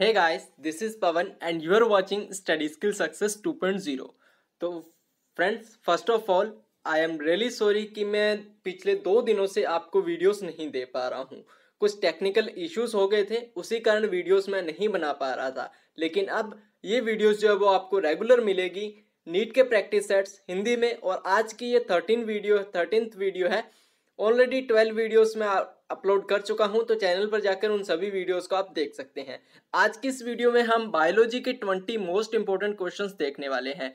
hey guys this is Pawan and you are watching study skill success 2.0 तो friends first of all I am really sorry कि मैं पिछले दो दिनों से आपको वीडियोस नहीं दे पा रहा हूँ कुछ टेक्निकल इश्यूज हो गए थे उसी कारण वीडियोस मैं नहीं बना पा रहा था लेकिन अब ये वीडियोस जो है वो आपको रेगुलर मिलेगी नीट के प्रैक्टिस सेट्स हिंदी में और आज की ये थर्टीन वीडियो थर्टीन वीडियो है ऑलरेडी ट्वेल्व वीडियोस में अपलोड कर चुका हूं तो चैनल पर जाकर उन सभी वीडियोस को आप देख सकते हैं आज की इस वीडियो में हम बायोलॉजी के ट्वेंटी मोस्ट इंपॉर्टेंट क्वेश्चंस देखने वाले हैं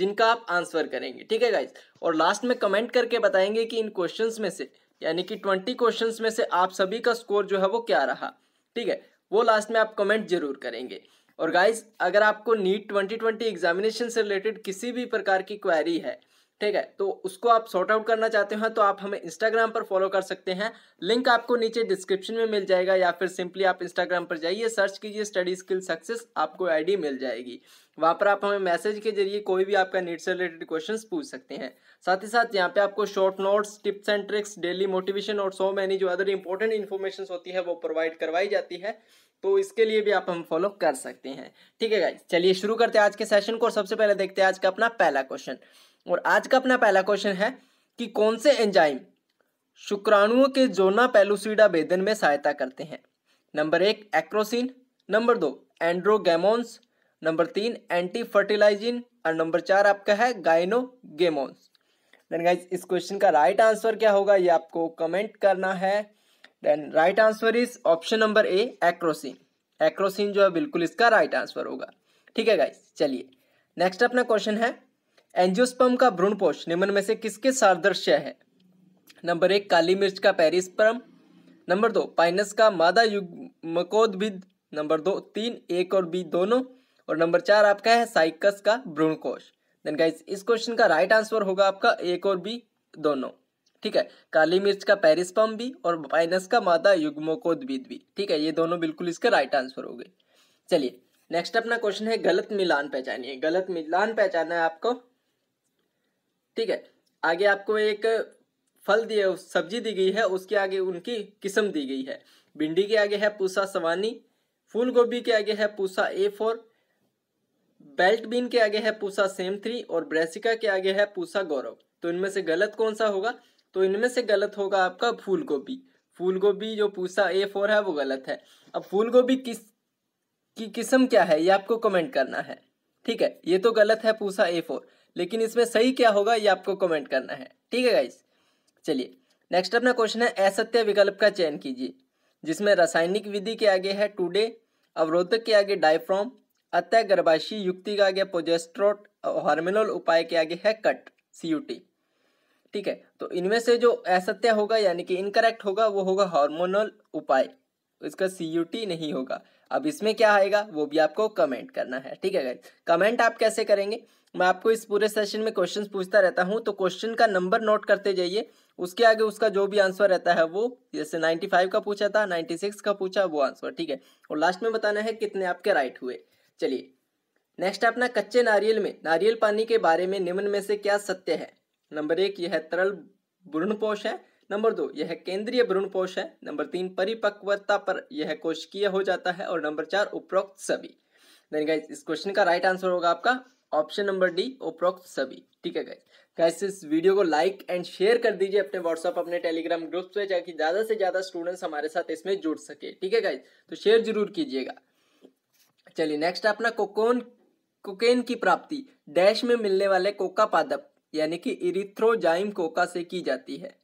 जिनका आप आंसर करेंगे ठीक है गाइज और लास्ट में कमेंट करके बताएंगे कि इन क्वेश्चन में से यानी कि ट्वेंटी क्वेश्चन में से आप सभी का स्कोर जो है वो क्या रहा ठीक है वो लास्ट में आप कमेंट जरूर करेंगे और गाइज अगर आपको नीट ट्वेंटी ट्वेंटी एग्जामिनेशन से रिलेटेड किसी भी प्रकार की क्वेरी है ठीक है तो उसको आप सॉर्ट आउट करना चाहते हो तो आप हमें इंस्टाग्राम पर फॉलो कर सकते हैं लिंक आपको नीचे डिस्क्रिप्शन में मिल जाएगा या फिर सिंपली आप इंस्टाग्राम पर जाइए सर्च कीजिए स्टडी स्किल सक्सेस आपको आईडी मिल जाएगी वहाँ पर आप हमें मैसेज के जरिए कोई भी आपका नीट से रिलेटेड क्वेश्चन पूछ सकते हैं साथ ही साथ यहाँ पे आपको short notes tips and tricks daily motivation और सो मैनी जो अदर इंपॉर्टेंट इन्फॉर्मेशन होती है वो प्रोवाइड करवाई जाती है तो इसके लिए भी आप हम फॉलो कर सकते हैं ठीक है चलिए शुरू करते हैं आज के सेशन को सबसे पहले देखते हैं आज का अपना पहला क्वेश्चन और आज का अपना पहला क्वेश्चन है कि कौन से एंजाइम शुक्राणुओं के जोना पेलुसिडा वेदन में सहायता करते हैं नंबर एक एक्रोसिन नंबर दो एंड्रोगेमोन्स नंबर तीन एंटी फर्टिलाइजिन और नंबर चार आपका है गाइनोगेमोन्स देन गाइज इस क्वेश्चन का राइट आंसर क्या होगा ये आपको कमेंट करना है then right answer is option number A acrosin acrosin जो है बिल्कुल इसका राइट आंसर होगा ठीक है गाइज चलिए नेक्स्ट अपना क्वेश्चन है एंजियोस्पर्म का भ्रूणपोष निम्न में से किसके सादृश्य है नंबर एक काली मिर्च का पेरिस्पर्म नंबर दो पाइनस का मादा युग मकोदिद नंबर दो तीन एक और बी दोनों और नंबर चार आपका है साइकस का भ्रूणकोश देन गाइस इस क्वेश्चन का राइट आंसर होगा आपका एक और बी दोनों ठीक है काली मिर्च का पेरिस्पम भी और पाइनस का मादा युग्मकोदिद भी ठीक है ये दोनों बिल्कुल इसके राइट आंसर हो गए चलिए नेक्स्ट अपना क्वेश्चन है गलत मिलान पहचानिए गलत मिलान पहचाना है आपको ठीक है आगे आपको एक फल दिए सब्जी दी गई है उसके आगे उनकी किस्म दी गई है भिंडी के आगे है पूसा सवानी फूल गोभी के आगे है Pusa A four belt bean के आगे है पूसा सेम थ्री और ब्रेसिका के आगे है पूसा गौरव तो इनमें से गलत कौन सा होगा तो इनमें से गलत होगा आपका फूल गोभी फूल गोभी जो पूसा ए फोर है वो गलत है अब फूल गोभी किस की किस्म क्या है ये आपको कमेंट करना है ठीक है ये तो गलत है पूसा ए फोर लेकिन इसमें सही क्या होगा ये आपको कमेंट करना है ठीक है गाइस चलिए नेक्स्ट अपना क्वेश्चन है असत्य विकल्प का चयन कीजिए जिसमें रासायनिक विधि के आगे है टूडे अवरोधक के आगे डायफ्रॉम अत्य गर्भाशी युक्ति का आगे पोजेस्ट्रोट हार्मोनल उपाय के आगे है कट सी ठीक है तो इनमें से जो असत्य होगा यानी कि इनकरेक्ट होगा वो होगा हार्मोनल उपाय इसका सी नहीं होगा अब इसमें क्या आएगा वो भी आपको कमेंट करना है ठीक है गाइज कमेंट आप कैसे करेंगे मैं आपको इस पूरे सेशन में क्वेश्चंस पूछता रहता हूँ तो क्वेश्चन का नंबर नोट करते जाइए उसके आगे उसका जो भी आंसर रहता है वो जैसे 95 का पूछा था 96 का पूछा वो आंसर ठीक है और लास्ट में बताना है कितने आपके राइट हुए चलिए नेक्स्ट अपना कच्चे नारियल में नारियल पानी के बारे में निम्न में से क्या सत्य है नंबर एक यह तरल भ्रूणपोष है नंबर दो यह केंद्रीय भ्रूणपोष है नंबर तीन परिपक्वता पर यह कोशकीय हो जाता है और नंबर चार उपरोक्त सभी इस क्वेश्चन का राइट आंसर होगा आपका ऑप्शन नंबर डी उपरोक्त सभी ठीक है गाइस गाइस इस वीडियो को लाइक एंड शेयर कर दीजिए अपने व्हाट्सअप अपने टेलीग्राम ग्रुप पे ताकि ज़्यादा से ज़्यादा स्टूडेंट्स हमारे साथ इसमें जुड़ सके ठीक है गाइस तो शेयर जरूर कीजिएगा चलिए नेक्स्ट अपना कोकोन कोकेन की प्राप्ति डैश में मिलने वाले कोका पादप यानी कि इरिथ्रोजाइम कोका से की जाती है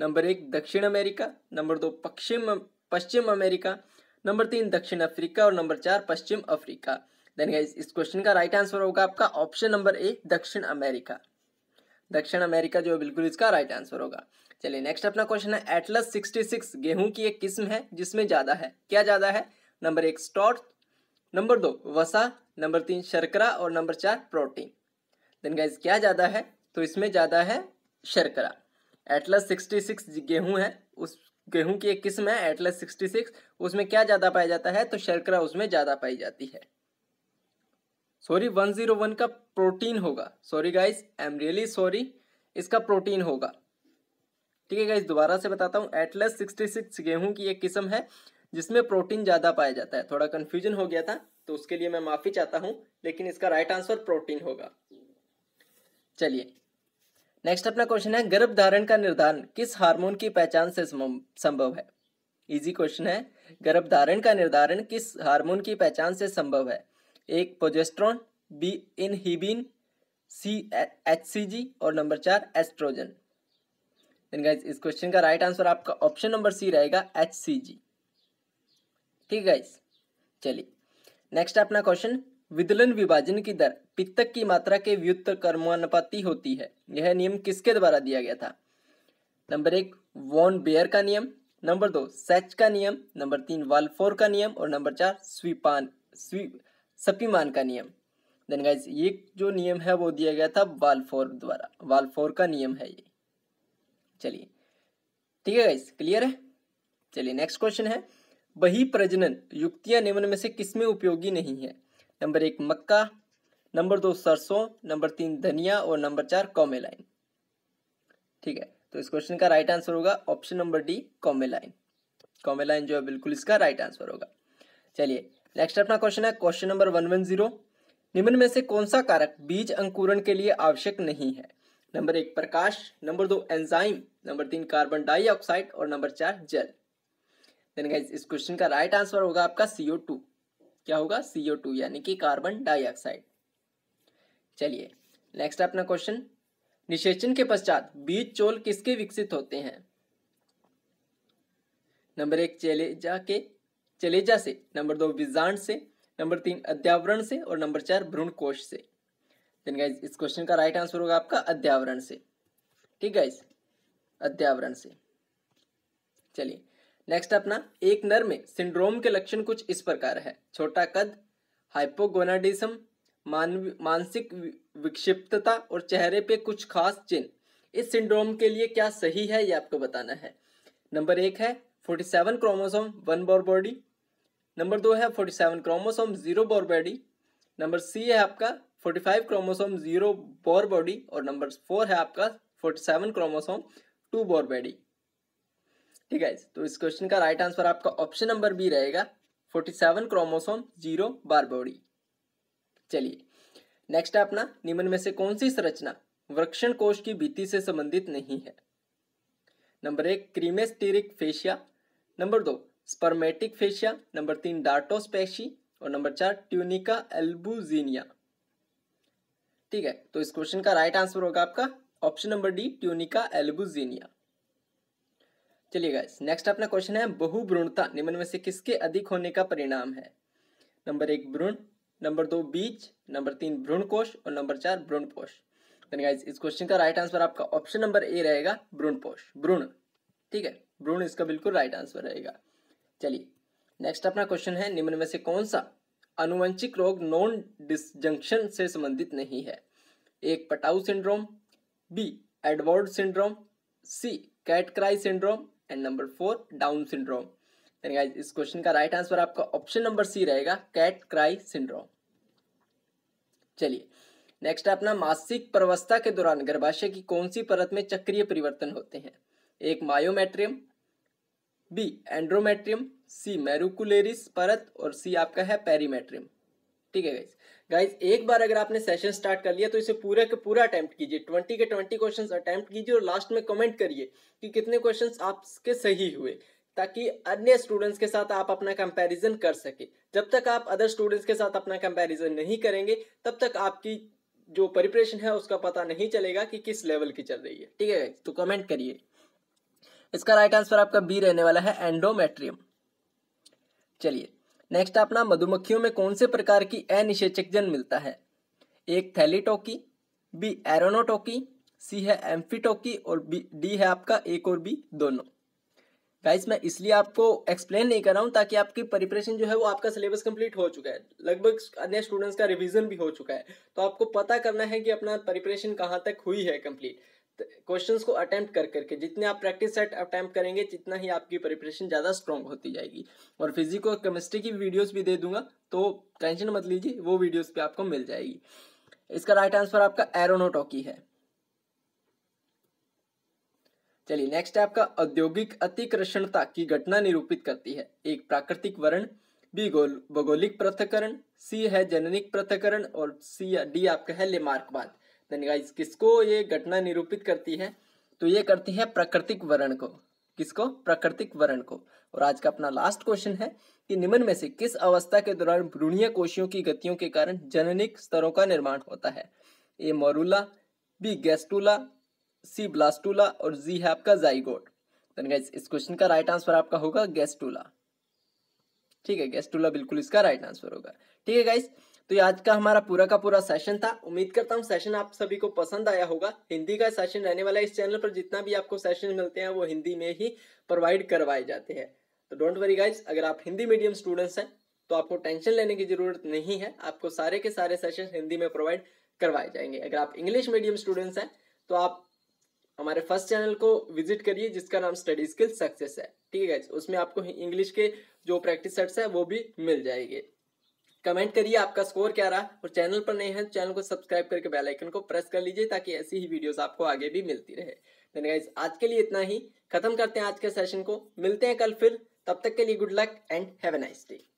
नंबर एक दक्षिण अमेरिका नंबर दो पश्चिम पश्चिम अमेरिका नंबर तीन दक्षिण अफ्रीका और नंबर चार पश्चिम अफ्रीका देन गाइज इस क्वेश्चन का राइट आंसर होगा आपका ऑप्शन नंबर ए दक्षिण अमेरिका दक्षिण अमेरिका जो बिल्कुल इसका राइट आंसर होगा चलिए नेक्स्ट अपना क्वेश्चन है एटलस सिक्सटी सिक्स गेहूं की एक किस्म है जिसमें ज़्यादा है क्या ज़्यादा है नंबर एक स्टॉट नंबर दो वसा नंबर तीन शर्करा और नंबर चार प्रोटीन देन गाइज क्या ज़्यादा है तो इसमें ज़्यादा है शर्करा एटलस 66 गेहूं है उस गेहूं की एक किस्म है एटलस 66 उसमें क्या ज़्यादा पाया जाता है तो शर्करा उसमें ज़्यादा पाई जाती है सॉरी 101 का प्रोटीन होगा sorry guys I am really sorry इसका प्रोटीन होगा ठीक है गाइस दोबारा से बताता हूँ एटलस 66 गेहूं की एक किस्म है जिसमें प्रोटीन ज़्यादा पाया जाता है थोड़ा कंफ्यूजन हो गया था तो उसके लिए मैं माफ़ी चाहता हूँ लेकिन इसका राइट आंसर प्रोटीन होगा चलिए नेक्स्ट अपना क्वेश्चन है गर्भधारण का निर्धारण किस हार्मोन की पहचान से संभव है इजी क्वेश्चन है गर्भधारण का निर्धारण किस हार्मोन की पहचान से संभव है एक progesterone B inhibin C H C G और नंबर चार एस्ट्रोजन गाइज इस क्वेश्चन का राइट आंसर आपका ऑप्शन नंबर सी रहेगा एच सी जी ठीक गाइज चलिए नेक्स्ट अपना क्वेश्चन विदलन विभाजन की दर पित्तक की मात्रा के व्युत्त कर्मानुपाती होती है यह नियम किसके द्वारा दिया गया था नंबर एक वॉन बेयर का नियम नंबर दो सेच का नियम नंबर तीन वाल्फोर का नियम और नंबर चार स्वीपान स्वी सपीमान का नियम देन गाइज ये जो नियम है वो दिया गया था वालफोर द्वारा वालफोर का नियम है ये चलिए ठीक है गाइज क्लियर है चलिए नेक्स्ट क्वेश्चन है बही प्रजनन युक्तियां निम्न में से किसमें उपयोगी नहीं है नंबर एक मक्का नंबर दो सरसों नंबर तीन धनिया और नंबर चार कॉमेलाइन ठीक है तो इस क्वेश्चन का राइट आंसर होगा option number D Commelina Commelina जो है बिल्कुल इसका राइट आंसर होगा चलिए नेक्स्ट अपना क्वेश्चन है question number one one zero निम्न में से कौन सा कारक बीज अंकुरण के लिए आवश्यक नहीं है नंबर एक प्रकाश नंबर दो एंजाइम नंबर तीन कार्बन डाइऑक्साइड और नंबर चार जल देन गाइज इस क्वेश्चन का राइट आंसर होगा आपका सीओ टू क्या होगा सीओ टू यानी कि कार्बन डाइऑक्साइड चलिए नेक्स्ट अपना क्वेश्चन निषेचन के पश्चात बीज चोल किसके विकसित होते हैं नंबर एक चेलेजा के चलेजा से नंबर दो बीजांड से नंबर तीन अध्यावरण से और नंबर चार भ्रूण कोश से देन गाइज इस क्वेश्चन का राइट आंसर होगा आपका अध्यावरण से ठीक गाइज अध्यावरण से चलिए नेक्स्ट अपना एक नर में सिंड्रोम के लक्षण कुछ इस प्रकार है छोटा कद हाइपोगोनाडिज्म मानसिक विक्षिप्तता और चेहरे पे कुछ खास चिन्ह इस सिंड्रोम के लिए क्या सही है ये आपको बताना है नंबर एक है forty seven chromosome one Barr body number दो है forty seven chromosome zero Barr body number C है आपका forty five chromosome zero Barr body और नंबर फोर है आपका forty seven chromosome two Barr body ठीक है तो इस क्वेश्चन का राइट आंसर आपका ऑप्शन नंबर बी रहेगा forty seven chromosome zero Barr body चलिए नेक्स्ट है अपना निम्न में से कौन सी संरचना वृक्षण कोष की भीति से संबंधित नहीं है नंबर एक क्रीमेस्टेरिक फेशिया नंबर दो स्पर्मेटिक फेशिया नंबर तीन डार्टोस्पेशी और नंबर चार ट्यूनिका एल्बुजीनिया ठीक है तो इस क्वेश्चन का राइट आंसर होगा आपका option number D tunica albuginea चलिए गाइस नेक्स्ट अपना क्वेश्चन है बहुभ्रूणता निम्न में से किसके अधिक होने का परिणाम है नंबर एक भ्रूण नंबर दो बीज नंबर तीन भ्रूण कोश और नंबर चार भ्रूण पोष इस क्वेश्चन का राइट आंसर आपका ऑप्शन नंबर ए रहेगा भ्रूण पोष भ्रूण ठीक है भ्रूण इसका बिल्कुल राइट आंसर रहेगा चलिए नेक्स्ट अपना क्वेश्चन है निम्न में से कौन सा अनुवंशिक रोग नॉन डिसजंक्शन से संबंधित नहीं है एक Patau syndrome B Edward syndrome C cat cry syndrome and number four down syndrome इस क्वेश्चन का राइट आंसर आपका ऑप्शन नंबर सी रहेगा कैट क्राई सिंड्रोम चलिए नेक्स्ट अपना मासिक प्रवस्था के दौरान गर्भाशय की कौन सी परत में चक्रीय परिवर्तन होते हैं एक मायोमेट्रियम बी एंड्रोमेट्रियम सी मेरुकुलेरिस परत और सी आपका है पेरीमेट्रियम ठीक है गाइज गाइज एक बार अगर आपने सेशन स्टार्ट कर लिया तो इसे पूरा के पूरा अटैम्प्ट कीजिए ट्वेंटी के ट्वेंटी क्वेश्चंस अटैम्प्ट कीजिए और लास्ट में कमेंट करिए कि कितने क्वेश्चंस आपके सही हुए ताकि अन्य स्टूडेंट्स के साथ आप अपना कंपैरिजन कर सके जब तक आप अदर स्टूडेंट्स के साथ अपना कंपैरिजन नहीं करेंगे तब तक आपकी जो प्रिपरेशन है उसका पता नहीं चलेगा कि किस लेवल की चल रही है ठीक है तो कमेंट करिए इसका राइट आंसर आपका बी रहने वाला है एंडोमेट्रियम चलिए नेक्स्ट अपना मधुमक्खियों में कौन से प्रकार की अनिषेचक जन मिलता है एक थैलीटोकी बी एरोनोटोकी सी है एम्फीटोकी और बी डी है आपका एक और बी दोनों गाइस मैं इसलिए आपको एक्सप्लेन नहीं कर रहा हूँ ताकि आपकी प्रिपरेशन जो है वो आपका सिलेबस कंप्लीट हो चुका है लगभग अन्य स्टूडेंट्स का रिवीजन भी हो चुका है तो आपको पता करना है कि अपना प्रिपरेशन कहाँ तक हुई है कंप्लीट क्वेश्चंस को अटेम्प्ट कर करके जितने आप प्रैक्टिस सेट अटेम्प्ट करेंगे जितना ही आपकी प्रिपरेशन ज़्यादा स्ट्रॉन्ग होती जाएगी और फिजिक्स और केमिस्ट्री की वीडियोस भी दे दूंगा तो टेंशन मत लीजिए वो वीडियोस पे आपको मिल जाएगी इसका राइट आंसर आपका एरोनोटॉकी है चलिए नेक्स्ट है आपका औद्योगिक अतिकृष्णता की घटना निरूपित करती है एक प्राकृतिक वर्ण बी भौगोलिक पृथकरण सी है जननिक पृथकरण और सी डी आपका है लेमार्कवाद देन तो गाइस किसको ये घटना निरूपित करती है तो ये करती है प्राकृतिक वर्ण को किसको प्राकृतिक वर्ण को और आज का अपना लास्ट क्वेश्चन है कि निम्न में से किस अवस्था के दौरान भ्रूणीय कोशियों की गतियों के कारण जननिक स्तरों का निर्माण होता है A morula B gastrula C blastula और जी है आपका जाइगोट गाइस तो इस क्वेश्चन का राइट आंसर आपका होगा गैस्टूला ठीक है गैस्टूला बिल्कुल इसका राइट आंसर होगा ठीक है गाइस तो ये आज का हमारा पूरा का पूरा सेशन था उम्मीद करता हूँ सेशन आप सभी को पसंद आया होगा हिंदी का सेशन रहने वाला है इस चैनल पर जितना भी आपको सेशन मिलते हैं वो हिंदी में ही प्रोवाइड करवाए जाते हैं तो डोंट वरी गाइज अगर आप हिंदी मीडियम स्टूडेंट्स हैं तो आपको टेंशन लेने की जरूरत नहीं है आपको सारे के सारे सेशन हिंदी में प्रोवाइड करवाए जाएंगे अगर आप इंग्लिश मीडियम स्टूडेंट्स हैं तो आप हमारे फर्स्ट चैनल को विजिट करिए जिसका नाम स्टडी स्किल सक्सेस है ठीक है उसमें आपको इंग्लिश के जो प्रैक्टिस सेट्स है वो भी मिल जाएंगे कमेंट करिए आपका स्कोर क्या रहा और चैनल पर नए हैं तो चैनल को सब्सक्राइब करके बेल आइकन को प्रेस कर लीजिए ताकि ऐसी ही वीडियोस आपको आगे भी मिलती रहे देन आज के लिए इतना ही खत्म करते हैं आज के सेशन को मिलते हैं कल फिर तब तक के लिए good luck and have a nice day